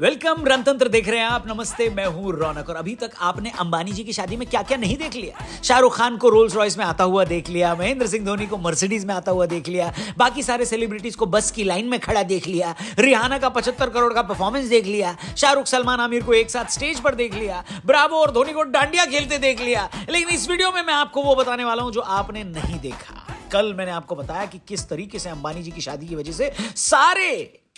welcome रणतंत्र देख रहे हैं आप नमस्ते मैं हूं रौनक और अभी तक आपने अंबानी जी की शादी में क्या क्या नहीं देख लिया शाहरुख खान को रोल्स रॉयस में आता हुआ देख लिया महेंद्र सिंह धोनी को मर्सिडीज में आता हुआ देख लिया बाकी सारे सेलिब्रिटीज को बस की लाइन में खड़ा देख लिया रिहाना का पचहत्तर करोड़ का परफॉर्मेंस देख लिया शाहरुख सलमान आमिर को एक साथ स्टेज पर देख लिया ब्रावो और धोनी को डांडिया खेलते देख लिया लेकिन इस वीडियो में मैं आपको वो बताने वाला हूं जो आपने नहीं देखा कल मैंने आपको बताया कि किस तरीके से अंबानी जी की शादी की वजह से सारे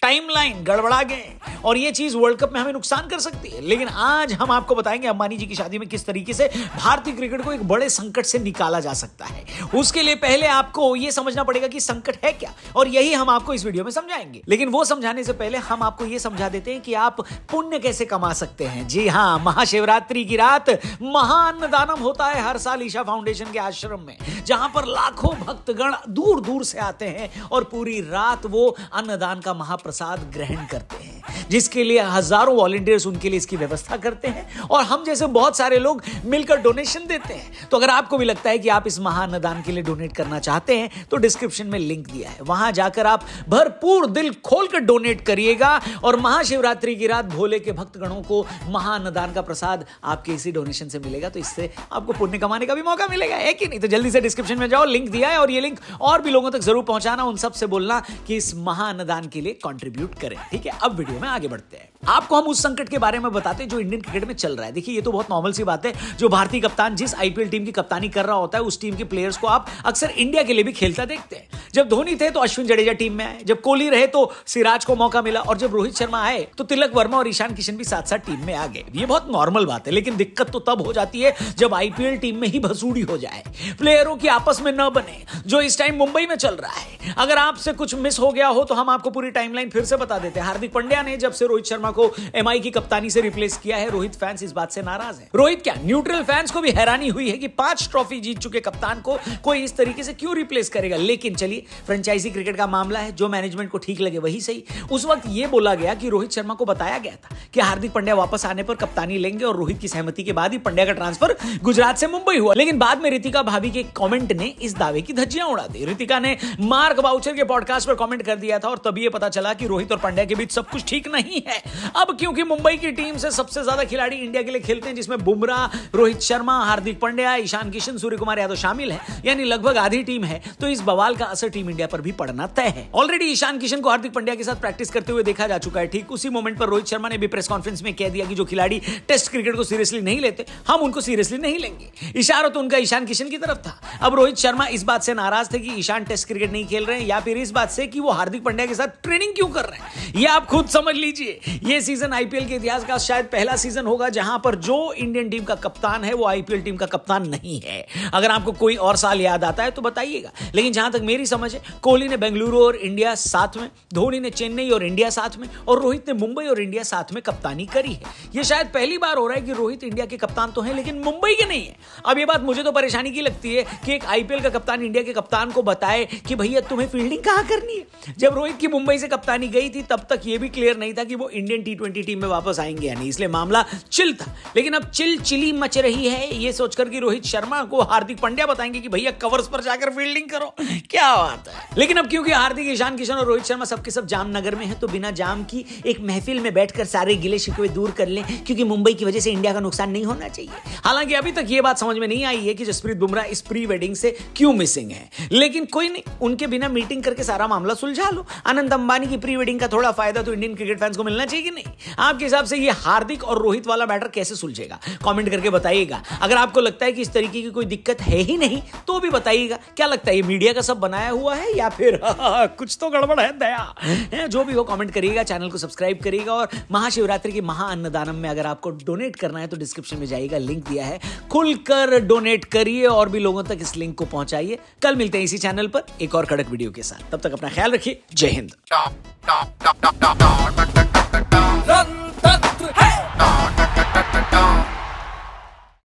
टाइमलाइन गड़बड़ा गए और ये चीज वर्ल्ड कप में हमें नुकसान कर सकती है लेकिन आज हम आपको बताएंगे अंबानी जी की शादी में किस तरीके से भारतीय क्रिकेट को एक बड़े संकट से निकाला जा सकता है उसके लिए पहले आपको ये समझना पड़ेगा कि संकट है क्या और यही हम आपको इस वीडियो में समझाएंगे लेकिन वो समझाने से पहले हम आपको ये समझा देते हैं कि आप पुण्य कैसे कमा सकते हैं जी हाँ महाशिवरात्रि की रात महान दानम होता है हर साल ईशा फाउंडेशन के आश्रम में जहां पर लाखों भक्तगण दूर दूर से आते हैं और पूरी रात वो अन्नदान का महाप्रसाद प्रसाद ग्रहण करते हैं जिसके लिए हजारों वॉलेंटियर्स उनके लिए इसकी व्यवस्था करते हैं और हम जैसे बहुत सारे लोग मिलकर डोनेशन देते हैं तो अगर आपको भी लगता है कि आप इस महाअन्नदान के लिए डोनेट करना चाहते हैं तो डिस्क्रिप्शन में लिंक दिया है वहां जाकर आप भरपूर दिल खोल डोनेट करिएगा और महाशिवरात्रि की रात भोले के भक्तगणों को महाअन्नदान का प्रसाद आपके इसी डोनेशन से मिलेगा तो इससे आपको पुण्य कमाने का भी मौका मिलेगा है कि नहीं तो जल्दी से डिस्क्रिप्शन में जाओ लिंक दिया है और ये लिंक और भी लोगों तक जरूर पहुंचाना उन सबसे बोलना कि इस महाअन्नदान के लिए कॉन्टेक्ट कंट्रीब्यूट करें ठीक है अब वीडियो में आगे बढ़ते हैं आपको हम उस संकट के बारे में बताते हैं जो इंडियन क्रिकेट में चल रहा है देखिए ये तो बहुत नॉर्मल सी बात है जो भारतीय कप्तान जिस आईपीएल टीम की कप्तानी कर रहा होता है उस टीम के प्लेयर्स को आप अक्सर इंडिया के लिए भी खेलता देखते हैं जब धोनी थे तो अश्विन जडेजा टीम में आए जब कोहली रहे तो सिराज को मौका मिला और जब रोहित शर्मा आए तो तिलक वर्मा और ईशान किशन भी साथ साथ टीम में आ गए ये बहुत नॉर्मल बात है लेकिन दिक्कत तो तब हो जाती है जब आईपीएल टीम में ही भसूड़ी हो जाए प्लेयरों की आपस में न बने जो इस टाइम मुंबई में चल रहा है अगर आपसे कुछ मिस हो गया हो तो हम आपको पूरी टाइमलाइन फिर से बता देते हैं हार्दिक पंड्या ने जब से रोहित शर्मा को एम की कप्तानी से रिप्लेस किया है रोहित फैंस इस बात से नाराज है रोहित क्या न्यूट्रल फैंस को भी हैरानी हुई है कि पांच ट्रॉफी जीत चुके कप्तान को कोई इस तरीके से क्यों रिप्लेस करेगा लेकिन चलिए फ्रेंचाइजी क्रिकेट का मामला है जो मैनेजमेंट को ठीक लगे वही सही उस वक्त यह बोला गया कि रोहित शर्मा को बताया गया था कि हार्दिक पांड्या वापस आने पर कप्तानी लेंगे और रोहित की सहमति के बाद ही पंड्या का ट्रांसफर गुजरात से मुंबई हुआ लेकिन बाद में रितिका भाभी के कमेंट ने इस दावे की धज्जियां उड़ा दी रितिका ने मार्क बाउचर के पॉडकास्ट पर कॉमेंट कर दिया था और तभी यह पता चला कि रोहित और पांड्या के बीच सब कुछ ठीक नहीं है अब क्योंकि मुंबई की टीम से सबसे ज्यादा खिलाड़ी इंडिया के लिए खेलते हैं जिसमें बुमराह रोहित शर्मा हार्दिक पांड्या ईशान किशन सूर्य कुमार यादव शामिल है यानी लगभग आधी टीम है तो इस बवाल का असर टीम इंडिया पर भी पड़ना तय है ऑलरेडी ईशान किशन को हार्दिक पांड्या के साथ प्रैक्टिस करते हुए देखा जा चुका है ठीक उसी मोमेंट पर रोहित शर्मा ने भी प्रेस कॉन्फ्रेंस में कह दिया कि जो खिलाड़ी टेस्ट क्रिकेट को सीरियसली नहीं लेते हम उनको सीरियसली नहीं लेंगे इशारा तो उनका ईशान किशन की तरफ था अब रोहित शर्मा इस बात से नाराज थे कि ईशान टेस्ट क्रिकेट नहीं खेल रहे हैं या फिर इस बात से कि वो हार्दिक पांड्या के साथ ट्रेनिंग क्यों कर रहे हैं ये आप खुद समझ लीजिए ये सीजन आईपीएल के इतिहास का शायद पहला सीजन होगा जहां पर जो इंडियन टीम का कप्तान है वो आईपीएल टीम का कप्तान नहीं है अगर आपको कोई और साल याद आता है तो बताइएगा लेकिन जहां तक मेरी समझ है कोहली ने बेंगलुरु और इंडिया साथ में धोनी ने चेन्नई और इंडिया साथ में और रोहित ने मुंबई और इंडिया साथ में कप्तानी करी है ये शायद पहली बार हो रहा है कि रोहित इंडिया के कप्तान तो है लेकिन मुंबई के नहीं है अब ये बात मुझे तो परेशानी की लगती है कि एक आईपीएल का कप्तान इंडिया के कप्तान को बताए कि भैया तुम्हें फील्डिंग कहाँ करनी है जब रोहित की मुंबई से कप्तानी गई थी तब तक ये भी क्लियर नहीं था कि वो इंडियन टी ट्वेंटी टीम में वापस आएंगे या नहीं इसलिए मामला चिल था लेकिन अब चिल चिली मच रही है ये सोचकर कि रोहित शर्मा को हार्दिक पांड्या बताएंगे कि भैया कवर्स पर जाकर फील्डिंग करो क्या बात है लेकिन अब क्योंकि हार्दिक ईशान किशन और रोहित शर्मा सबके सब जामनगर में है तो बिना जाम की एक महफिल में बैठकर सारे गिले शिकवे दूर कर लें क्योंकि मुंबई की वजह से इंडिया का नुकसान नहीं होना चाहिए हालांकि अभी तक ये बात समझ में नहीं आई है कि जसप्रीत बुमराह इस प्री वेडिंग से क्यों मिसिंग है लेकिन कोई नहीं उनके बिना मीटिंग करके सारा मामला सुलझा लो आनंद अंबानी की प्री वेडिंग का थोड़ा फायदा तो इंडियन क्रिकेट फैंस को मिलना चाहिए नहीं आपके हिसाब से ये हार्दिक और रोहित वाला मैटर कैसे सुलझेगा कमेंट करके बताइएगा अगर आपको लगता है कि इस तरीके की कोई दिक्कत है ही नहीं तो भी बताइएगा क्या लगता है ये मीडिया का सब बनाया हुआ है या फिर कुछ तो गड़बड़ है दया जो भी हो कमेंट करिएगा चैनल को सब्सक्राइब करिएगा और महाशिवरात्रि के महाअन्नदानम में अगर आपको डोनेट करना है तो डिस्क्रिप्शन में जाइएगा लिंक दिया है खुलकर डोनेट करिए और भी लोगों तक इस लिंक को पहुंचाइए कल मिलते हैं इसी चैनल पर एक और कड़क वीडियो के साथ तब तक अपना ख्याल रखिए जय हिंद